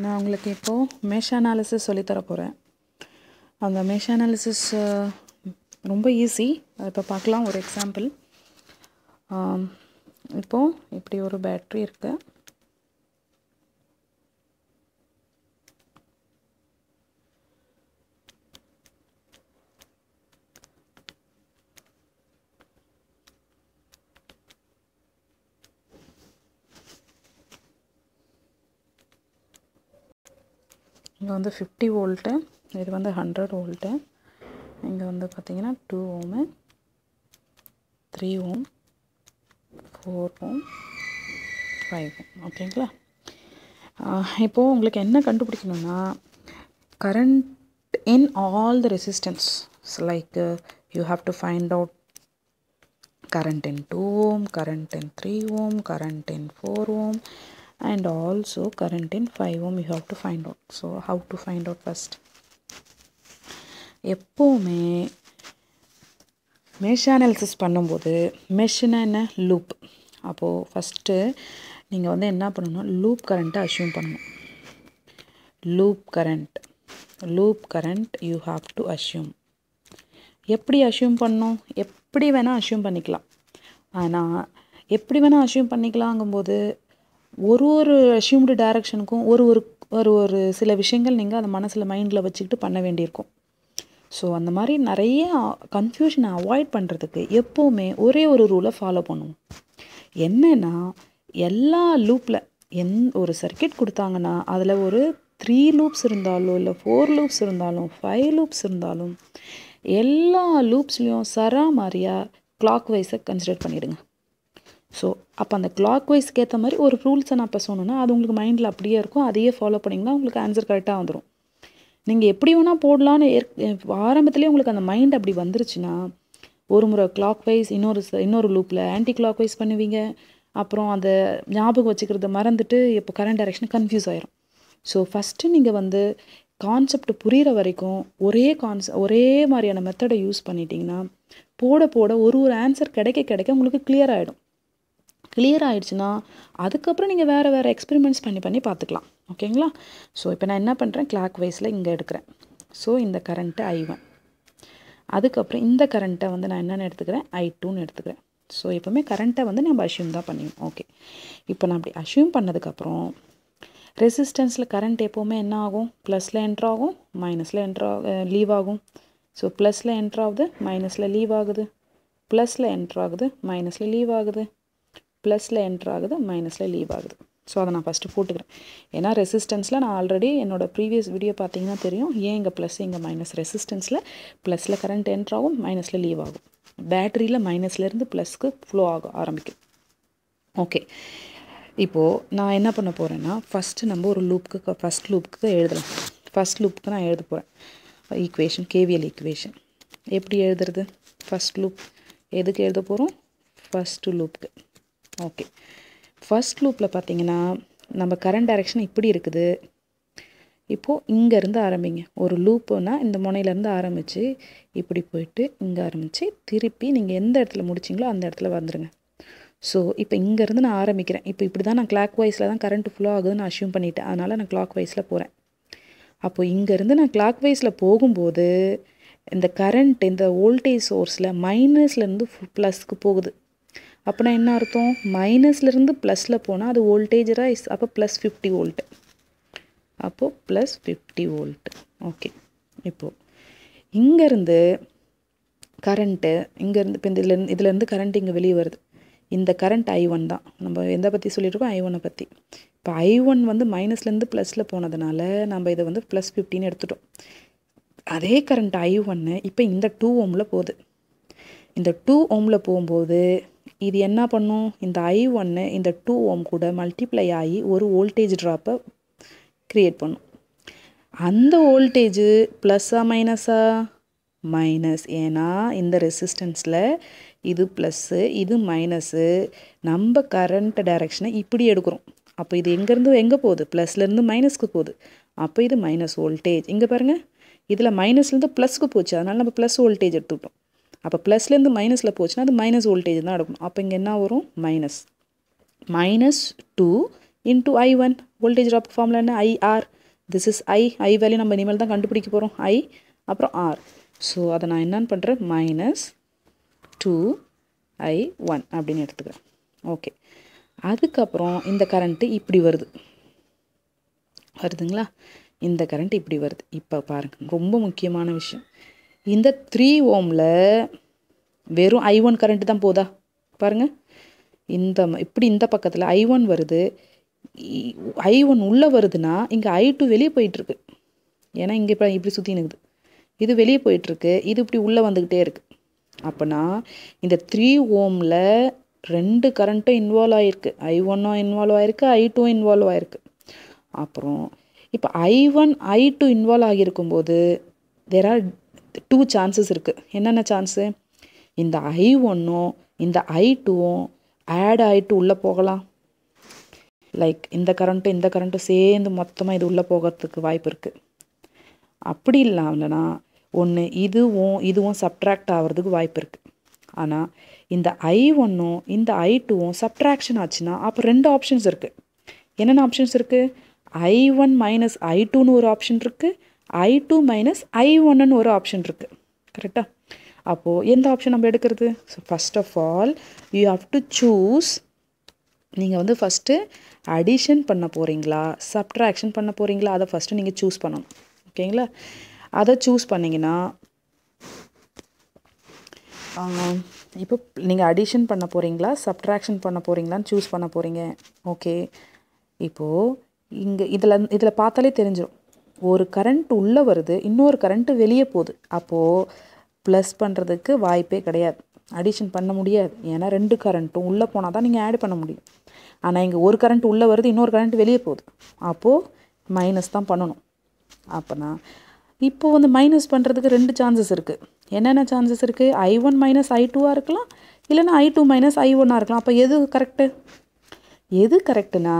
நான் உங்களுக்கு இப்போது மேஷ அனாலிசிஸ் சொல்லித்தர போகிறேன் அந்த மேஷ அனாலிசிஸ் ரொம்ப ஈஸி இப்போ பார்க்கலாம் ஒரு எக்ஸாம்பிள் இப்போது இப்படி ஒரு பேட்ரி இருக்குது இங்கே வந்து ஃபிஃப்டி வோல்ட்டு இது வந்து ஹண்ட்ரட் வோல்ட்டு இங்கே வந்து பார்த்திங்கன்னா two ohm three ohm four ohm five ohm ஓகேங்களா இப்போது உங்களுக்கு என்ன கண்டுபிடிக்கணும்னா current in all the resistance like you have to find out current in two ohm current in three ohm current in four ohm and also current in 5 ohm you have to find out so how to find out first எப்போவுமே mesh analysis பண்ணும்போது மெஷ்னா என்ன loop அப்போது first நீங்கள் வந்து என்ன பண்ணணும் loop கரண்ட்டை அஷ்யூம் பண்ணணும் loop current loop current you have to assume எப்படி அஷ்யூம் பண்ணும் எப்படி வேணால் அஷ்யூம் பண்ணிக்கலாம் ஆனால் எப்படி வேணால் அஷ்யூம் பண்ணிக்கலாங்கும்போது ஒரு ஒரு அஷ்யூம்டு டைரக்ஷனுக்கும் ஒரு ஒரு ஒரு ஒரு சில விஷயங்கள் நீங்கள் அந்த மனசில் மைண்டில் வச்சுக்கிட்டு பண்ண வேண்டியிருக்கும் ஸோ அந்த மாதிரி நிறைய கன்ஃபியூஷனை அவாய்ட் பண்ணுறதுக்கு எப்போவுமே ஒரே ஒரு ரூலை ஃபாலோ பண்ணுவோம் என்னென்னா எல்லா லூப்பில் எந் ஒரு சர்க்கிட் கொடுத்தாங்கன்னா அதில் ஒரு த்ரீ லூப்ஸ் இருந்தாலும் இல்லை ஃபோர் லூப்ஸ் இருந்தாலும் ஃபைவ் லூப்ஸ் இருந்தாலும் எல்லா லூப்ஸ்லேயும் சரா மாதிரியாக கிளாக் வைஸை கன்சிடர் பண்ணிவிடுங்க ஸோ அப்போ அந்த கிளாக் வைஸ்க்கு ஏற்ற மாதிரி ஒரு ரூல்ஸை நான் இப்போ சொன்னேன்னா அது உங்களுக்கு மைண்டில் அப்படியே இருக்கும் அதையே ஃபாலோ பண்ணிங்கன்னா உங்களுக்கு ஆன்சர் கரெக்டாக வந்துடும் நீங்கள் எப்படி வேணால் போடலான்னு ஆரம்பத்துலேயே உங்களுக்கு அந்த மைண்ட் அப்படி வந்துருச்சுன்னா ஒரு முறை கிளாக் வைஸ் இன்னொரு இன்னொரு லூப்பில் ஆன்டி கிளாக் வைஸ் பண்ணுவீங்க அப்புறம் அந்த ஞாபகம் வச்சுக்கிறத மறந்துட்டு இப்போ கரண்ட் டைரெக்ஷன் கன்ஃபியூஸ் ஆயிரும் ஸோ ஃபஸ்ட்டு நீங்கள் வந்து கான்செப்ட் புரிகிற வரைக்கும் ஒரே கான்செ ஒரே மாதிரியான மெத்தடை யூஸ் பண்ணிட்டீங்கன்னா போட போட ஒரு ஒரு ஆன்சர் கிடைக்க கிடைக்க உங்களுக்கு கிளியர் ஆகிடும் கிளியர் ஆகிடுச்சுன்னா அதுக்கப்புறம் நீங்கள் வேறு வேறு எக்ஸ்பெரிமெண்ட்ஸ் பண்ணி பண்ணி பார்த்துக்கலாம் ஓகேங்களா ஸோ இப்போ நான் என்ன பண்ணுறேன் கிளாக் வைஸில் இங்கே எடுக்கிறேன் ஸோ இந்த கரண்ட்டு ஐ ஒன் அதுக்கப்புறம் இந்த கரண்ட்டை வந்து நான் என்னென்னு எடுத்துக்கிறேன் ஐ டூன்னு எடுத்துக்கிறேன் ஸோ எப்போவுமே கரண்ட்டை வந்து நம்ம அஷ்யூம் தான் பண்ணியும் ஓகே இப்போ நான் அப்படி அஷ்யூம் பண்ணதுக்கப்புறம் ரெசிஸ்டன்ஸில் கரண்ட் எப்போவுமே என்ன ஆகும் ப்ளஸில் என்ட்ரு ஆகும் மைனஸில் என்ட்ரு லீவ் ஆகும் ஸோ ப்ளஸில் என்ட்ரு ஆகுது மைனஸில் லீவ் ஆகுது ப்ளஸில் என்ட்ரு ஆகுது மைனஸில் லீவ் ஆகுது ப்ளஸில் என்ட்ரு ஆகுது மைனஸில் லீவ் ஆகுது ஸோ அதை நான் ஃபஸ்ட்டு போட்டுக்கிறேன் ஏன்னா ரெசிஸ்டன்ஸில் நான் ஆல்ரெடி என்னோட ப்ரீவியஸ் வீடியோ பார்த்தீங்கன்னா தெரியும் ஏன் இங்கே ப்ளஸ் இங்கே மைனஸ் ரெசிஸ்டன்ஸில் ப்ளஸில் கரண்ட் என்ட்ரு ஆகும் மைனஸில் லீவ் ஆகும் பேட்டரியில் மைனஸ்லேருந்து ப்ளஸ்க்கு ஃப்ளோ ஆக ஆரம்பிக்கும் ஓகே இப்போது நான் என்ன பண்ண போகிறேன்னா ஃபஸ்ட்டு நம்ம ஒரு லூப்க்கு ஃபஸ்ட் லூப்க்கு எழுதலாம் ஃபஸ்ட் லூப்புக்கு நான் எழுத போகிறேன் ஈக்குவேஷன் கேவிஎல் ஈக்குவேஷன் எப்படி எழுதுறது ஃபஸ்ட் லூப் எதுக்கு எழுத போகிறோம் ஃபஸ்ட்டு லூப்புக்கு ஓகே ஃபஸ்ட் லூப்பில் பார்த்தீங்கன்னா நம்ம கரண்ட் டைரெக்ஷன் இப்படி இருக்குது இப்போது இங்கேருந்து ஆரம்பிங்க ஒரு லூப்புனா இந்த முனையிலேருந்து ஆரம்பித்து இப்படி போயிட்டு இங்கே ஆரம்பித்து திருப்பி நீங்கள் எந்த இடத்துல முடிச்சிங்களோ அந்த இடத்துல வந்துடுங்க ஸோ இப்போ இங்கேருந்து நான் ஆரம்பிக்கிறேன் இப்போ இப்படி தான் நான் கிளாக் வைஸில் தான் கரண்ட் ஃபுல்லாக ஆகுதுன்னு அஷ்யூம் பண்ணிட்டேன் அதனால் நான் கிளாக் வைஸில் போகிறேன் அப்போது இங்கேருந்து நான் கிளாக் வைஸில் போகும்போது இந்த கரண்ட் இந்த வோல்டேஜ் சோர்ஸில் மைனஸ்லேருந்து ப்ளஸ்க்கு போகுது அப்படின்னா என்ன அர்த்தம் மைனஸ்லேருந்து ப்ளஸில் போனால் அது வோல்டேஜ் இஸ் அப்போ ப்ளஸ் ஃபிஃப்டி வோல்ட்டு அப்போது ப்ளஸ் ஃபிஃப்டி வோல்ட்டு ஓகே இப்போது இங்கேருந்து கரண்ட்டு இங்கேருந்து இப்போ இதுலேருந்து இதுலேருந்து கரண்ட் இங்கே வெளியே வருது இந்த கரண்ட் ஐ ஒன் தான் நம்ம எதை பற்றி சொல்லியிருக்கோம் ஐ ஒன்னை பற்றி இப்போ ஐ ஒன் வந்து மைனஸ்லேருந்து ப்ளஸில் போனதுனால நம்ம இதை வந்து ப்ளஸ் ஃபிஃப்டின்னு எடுத்துட்டோம் அதே கரண்ட் ஐ ஒன்று இப்போ இந்த டூ ஓமில் போகுது இந்த டூ ஓமில் போகும்போது இது என்ன பண்ணும் இந்த ஐ ஒன்று இந்த டூ ஓம் கூட மல்டிப்ளை ஆகி ஒரு வோல்டேஜ் ட்ராப்பை க்ரியேட் பண்ணும் அந்த வோல்டேஜு ப்ளஸ்ஸா மைனஸா மைனஸ் ஏன்னா இந்த ரெசிஸ்டன்ஸில் இது ப்ளஸ்ஸு இது மைனஸ்ஸு நம்ம கரண்ட் டைரக்ஷனை இப்படி எடுக்கிறோம் அப்போ இது எங்கேருந்து எங்கே போகுது ப்ளஸ்லேருந்து மைனஸ்க்கு போகுது அப்போ இது மைனஸ் வோல்டேஜ் இங்கே பாருங்கள் இதில் மைனஸ்லேருந்து ப்ளஸ்க்கு போச்சு அதனால் நம்ம ப்ளஸ் வோல்டேஜ் எடுத்துக்கிட்டோம் அப்போ ப்ளஸ்லேருந்து மைனஸில் போச்சுன்னா அது மைனஸ் வோல்டேஜ் தான் எடுக்கணும் அப்போ இங்கே என்ன வரும் minus minus two into I one voltage drop ஃபார்மில் என்ன IR this is I I value நம்ம இனிமேல் தான் கண்டுபிடிக்க போகிறோம் ஐ அப்புறம் ஆர் ஸோ அதை நான் என்னென்னு பண்ணுறேன் மைனஸ் டூ ஐ ஒன் அப்படின்னு எடுத்துக்கிறேன் ஓகே அதுக்கப்புறம் இந்த கரண்ட்டு இப்படி வருது வருதுங்களா இந்த கரண்ட் இப்படி வருது இப்போ பாருங்கள் ரொம்ப முக்கியமான விஷயம் இந்த த்ரீ ஓமில் வெறும் ஐ ஒன் கரண்ட்டு தான் போதா பாருங்கள் இந்த இப்படி இந்த பக்கத்தில் ஐ ஒன் வருது ஐ ஒன் உள்ளே வருதுன்னா இங்கே ஐ டூ வெளியே போயிட்டுருக்கு ஏன்னா இங்கே இப்போ இப்படி சுற்றி நிற்குது இது வெளியே போயிட்டுருக்கு இது இப்படி உள்ளே வந்துக்கிட்டே இருக்குது அப்போனா இந்த த்ரீ ஓமில் ரெண்டு கரண்ட்டும் இன்வால்வ் ஆகிருக்கு ஐ ஒன்னும் இன்வால்வ் ஆகிருக்கு ஐ டூ இன்வால்வ் ஆகிருக்கு அப்புறம் இப்போ I one I two involve ஆகியிருக்கும் போது தேர் ஆர் டூ சான்சஸ் இருக்குது என்னென்ன சான்ஸு இந்த ஐ ஒன்றும் இந்த ஐ டூவும் ஆட் ஆகிட்டு உள்ளே போகலாம் லைக் இந்த கரண்ட்டும் இந்த கரண்ட்டும் சேர்ந்து மொத்தமாக இது உள்ளே போகிறதுக்கு வாய்ப்பு இருக்குது அப்படி இல்லாமலனா ஒன்று இதுவும் இதுவும் சப்ட்ராக்ட் ஆகிறதுக்கு வாய்ப்பு இருக்குது ஆனால் இந்த ஐ ஒன்றும் இந்த ஐ டூவும் சப்ட்ராக்ஷன் ஆச்சுன்னா அப்போ ரெண்டு ஆப்ஷன்ஸ் இருக்குது என்னென்ன ஆப்ஷன்ஸ் இருக்குது ஐ ஒன் மைனஸ் ஐ டூன்னு ஒரு ஆப்ஷன் இருக்குது ஐ டூ மைனஸ் ஐ ஒன்னுன்னு ஒரு ஆப்ஷன் இருக்குது கரெக்டாக அப்போது எந்த ஆப்ஷன் நம்ம எடுக்கிறது so first of all you have to choose நீங்கள் வந்து ஃபஸ்ட்டு அடிஷன் பண்ண போகிறீங்களா சப்ட்ராக்ஷன் பண்ண போகிறீங்களா அதை ஃபஸ்ட்டு நீங்கள் சூஸ் பண்ணணும் ஓகேங்களா அதை சூஸ் பண்ணிங்கன்னா இப்போ நீங்கள் அடிஷன் பண்ண போகிறீங்களா சப்ட்ராக்ஷன் பண்ண போகிறீங்களான்னு சூஸ் பண்ண போகிறீங்க ஓகே இப்போது இங்கே இதில் இதில் பார்த்தாலே தெரிஞ்சிடும் ஒரு கரண்ட் உள்ளே வருது இன்னொரு கரண்ட்டு வெளியே போகுது அப்போது ப்ளஸ் பண்ணுறதுக்கு வாய்ப்பே கிடையாது அடிஷன் பண்ண முடியாது ஏன்னா ரெண்டு கரண்ட்டும் உள்ளே போனால் தான் நீங்கள் ஆட் பண்ண முடியும் ஆனால் இங்கே ஒரு கரண்ட் உள்ளே வருது இன்னொரு கரண்ட் வெளியே போகுது அப்போது மைனஸ் தான் பண்ணணும் அப்போனா இப்போது வந்து மைனஸ் பண்ணுறதுக்கு ரெண்டு சான்சஸ் இருக்குது என்னென்ன சான்சஸ் இருக்குது ஐ ஒன் மைனஸ் ஐ டூவாக இருக்கலாம் இல்லைன்னா ஐ டூ மைனஸ் ஐ ஒன்னாக இருக்கலாம் அப்போ எது கரெக்டு எது கரெக்டுனா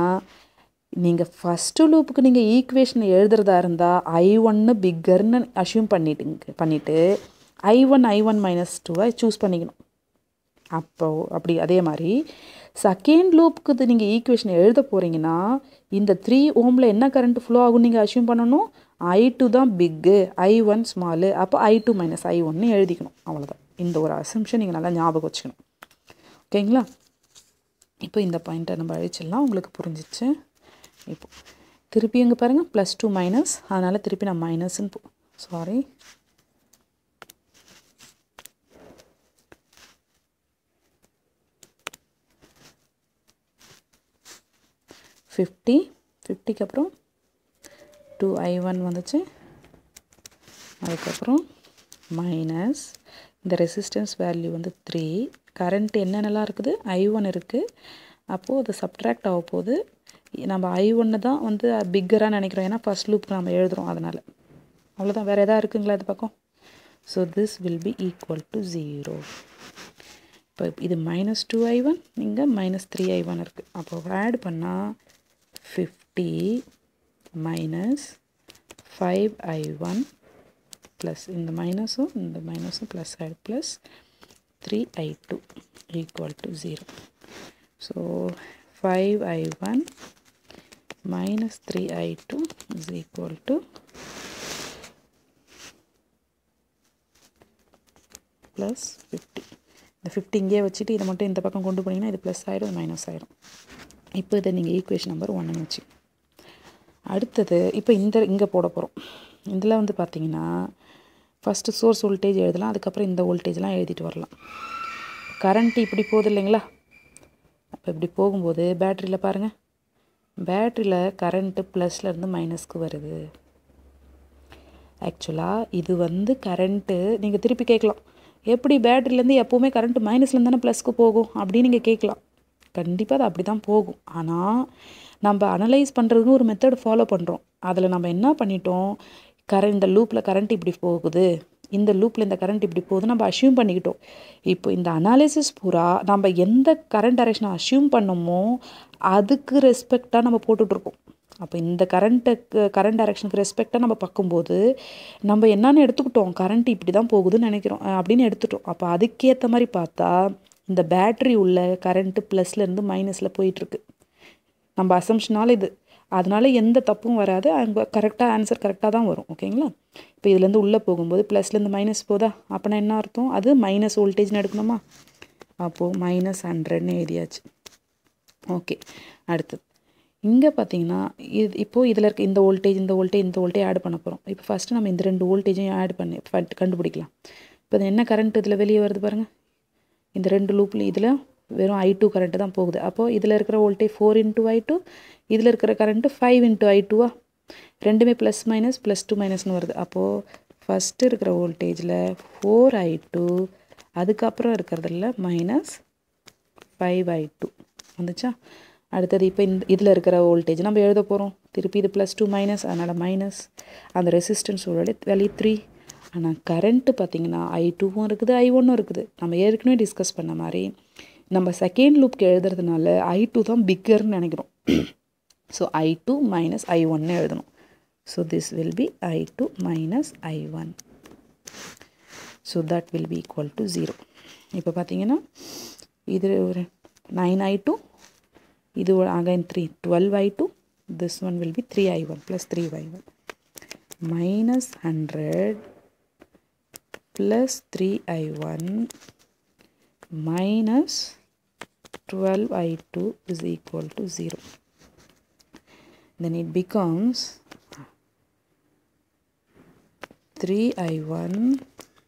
நீங்கள் ஃபஸ்ட்டு லூப்புக்கு நீங்கள் ஈக்குவேஷன் எழுதுறதா இருந்தால் ஐ ஒன்று பிக்கர்னு அஷ்யூம் பண்ணிட்டுங்க பண்ணிவிட்டு I one I one minus டூவை சூஸ் பண்ணிக்கணும் அப்போ அப்படி அதே மாதிரி செகண்ட் லூப்புக்கு நீங்கள் ஈக்குவேஷன் எழுத போகிறீங்கன்னா இந்த த்ரீ ஓமில் என்ன கரண்ட் ஃப்ளோ ஆகும் நீங்கள் அஷ்யூம் பண்ணணும் ஐ டூ தான் பிக்கு ஐ ஒன் ஸ்மாலு அப்போ ஐ டூ மைனஸ் ஐ ஒன்று எழுதிக்கணும் அவ்வளோதான் இந்த ஒரு அசம்ஷன் நீங்கள் நல்லா ஞாபகம் வச்சுக்கணும் ஓகேங்களா இப்போ இந்த பாயிண்ட்டை நம்ம அழிச்சிடலாம் உங்களுக்கு புரிஞ்சிச்சு இப்போ திருப்பி இங்கே பாருங்கள் ப்ளஸ் டூ மைனஸ் அதனால் திருப்பி நான் மைனஸ்ன்னு போ சாரி ஃபிஃப்டி ஃபிஃப்டிக்கு அப்புறம் டூ ஐ ஒன் வந்துச்சு அதுக்கப்புறம் மைனஸ் இந்த ரெசிஸ்டன்ஸ் வேல்யூ வந்து த்ரீ கரண்ட் என்னென்னலாம் இருக்குது ஐ ஒன் இருக்குது அப்போது அது சப்ட்ராக்ட் ஆக போகுது நம்ம ஐ ஒன்று தான் வந்து பிக்கராக நினைக்கிறோம் ஏன்னா ஃபஸ்ட் லூப் நம்ம எழுதுகிறோம் அதனால் அவ்வளோதான் வேறு எதாவது இருக்குங்களா இது பக்கம் so this will be equal to zero இப்போ இது மைனஸ் டூ ஐ ஒன் இங்கே மைனஸ் த்ரீ ஐ ஒன் இருக்குது அப்போது ஆட் பண்ணால் fifty minus five I one plus இந்த மைனஸும் இந்த மைனஸும் plus add plus three I two equal to zero so five I one minus 3i2 is equal to plus fifty இந்த fifty இங்கே வச்சுட்டு இதை மட்டும் இந்த பக்கம் கொண்டு போனீங்கன்னா இது பிளஸ் ஆகிடும் இது மைனஸ் ஆயிரும் இப்போ இதை நீங்கள் ஈக்குவேஷன் நம்பர் ஒன்றுன்னு வச்சு அடுத்தது இப்போ இந்த இங்கே போட போகிறோம் இதில் வந்து பார்த்தீங்கன்னா ஃபஸ்ட்டு சோர்ஸ் வோல்டேஜ் எழுதலாம் அதுக்கப்புறம் இந்த வோல்டேஜ்லாம் எழுதிட்டு வரலாம் கரண்ட் இப்படி போகுது இல்லைங்களா அப்போ இப்படி போகும்போது பேட்டரியில் பாருங்கள் பேட்ரியில் கரண்ட்டு ப்ளஸ்லேருந்து மைனஸ்க்கு வருது ஆக்சுவலாக இது வந்து கரண்ட்டு நீங்கள் திருப்பி கேட்கலாம் எப்படி பேட்ரிலேருந்து எப்போவுமே கரண்ட்டு மைனஸ்லேருந்து தானே ப்ளஸ்க்கு போகும் அப்படின்னு நீங்கள் கேட்கலாம் கண்டிப்பாக அது அப்படி தான் போகும் ஆனால் நம்ம அனலைஸ் பண்ணுறதுன்னு ஒரு மெத்தட் ஃபாலோ பண்ணுறோம் அதில் நம்ம என்ன பண்ணிட்டோம் கரண்ட் இந்த லூப்பில் கரண்ட் இப்படி போகுது இந்த லூப்பில் இந்த கரண்ட் இப்படி போகுது நம்ம அஷ்யூம் பண்ணிக்கிட்டோம் இப்போ இந்த அனாலிசிஸ் பூரா நம்ம எந்த கரண்ட் டைரக்ஷனை அஷ்யூம் பண்ணோமோ அதுக்கு ரெஸ்பெக்டாக நம்ம போட்டுட்ருக்கோம் அப்போ இந்த கரண்ட்டுக்கு கரண்ட் டைரக்ஷனுக்கு ரெஸ்பெக்டாக நம்ம பார்க்கும்போது நம்ம என்னென்னு எடுத்துக்கிட்டோம் கரண்ட் இப்படி தான் போகுதுன்னு நினைக்கிறோம் அப்படின்னு எடுத்துட்டோம் அப்போ அதுக்கேற்ற மாதிரி பார்த்தா இந்த பேட்ரி உள்ள கரண்ட்டு ப்ளஸ்லேருந்து மைனஸில் போயிட்டுருக்கு நம்ம அசம்ஷனால் இது அதனால் எந்த தப்பும் வராது அங்கே கரெக்டாக ஆன்சர் கரெக்டாக தான் வரும் ஓகேங்களா இப்போ இதுலேருந்து உள்ளே போகும்போது ப்ளஸ்லேருந்து மைனஸ் போதா அப்போனா என்ன அர்த்தம் அது மைனஸ் வோல்டேஜ்னு எடுக்கணுமா அப்போது மைனஸ் ஹண்ட்ரட்னு எழுதியாச்சு ஓகே அடுத்தது இங்கே பார்த்தீங்கன்னா இது இப்போது இதில் இருக்க இந்த வோல்டேஜ் இந்த வோல்டேஜ் இந்த வோல்டேஜ் ஆட் பண்ண போகிறோம் இப்போ ஃபஸ்ட்டு நம்ம இந்த ரெண்டு வோல்டேஜையும் ஆட் பண்ணி கண்டுபிடிக்கலாம் இப்போ என்ன கரண்ட் இதில் வெளியே வருது பாருங்கள் இந்த ரெண்டு லூப்பில் இதில் வெறும் ஐ டூ கரண்ட்டு தான் போகுது அப்போது இதில் இருக்கிற voltage four into I two இதில் இருக்கிற கரண்ட்டு ஃபைவ் இன்ட்டு ஐ டூவா ரெண்டுமே ப்ளஸ் மைனஸ் ப்ளஸ் டூ மைனஸ்னு வருது அப்போது ஃபஸ்ட்டு இருக்கிற வோல்டேஜில் ஃபோர் ஐ டூ அதுக்கப்புறம் இருக்கிறதில்ல மைனஸ் ஃபைவ் ஐ டூ வந்துச்சா அடுத்தது இப்போ இந்த இதில் இருக்கிற வோல்டேஜ் நம்ம எழுத போகிறோம் திருப்பி இது ப்ளஸ் டூ மைனஸ் அதனால் மைனஸ் அந்த ரெசிஸ்டன்ஸ் உள்ளே வேல்யூ த்ரீ ஆனால் கரண்ட்டு பார்த்திங்கன்னா ஐ டூவும் இருக்குது ஐ ஒன்றும் இருக்குது நம்ம ஏற்கனவே டிஸ்கஸ் பண்ண மாதிரி நம்ம செகண்ட் லூப்க்கு எழுதுறதுனால ஐ டூ தான் பிக்கர்னு நினைக்கிறோம் so I two minus I ஒன்னு எழுதணும் so this will be I two minus I one so that will be equal to zero இப்போ பார்த்தீங்கன்னா இது ஒரு நைன் ஐ டூ இது again three twelve I two this one will be three I one plus three I one minus hundred plus three I one minus 12i2 is equal to 0. Then it becomes 3i1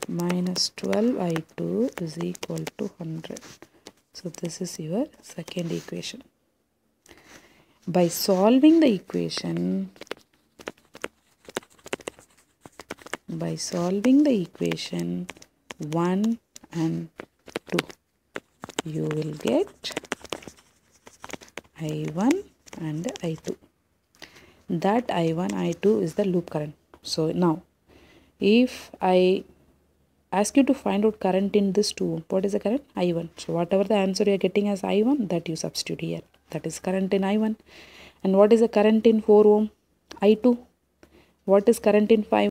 minus 12i2 is equal to 100. So this is your second equation. By solving the equation, by solving the equation 1 and you will get I1 and I2 that I1 I2 is the loop current so now if I ask you to find out current in this 2 what is the current I1 so whatever the answer you are getting as I1 that you substitute here that is current in I1 and what is the current in 4 ohm I2 what is current in 5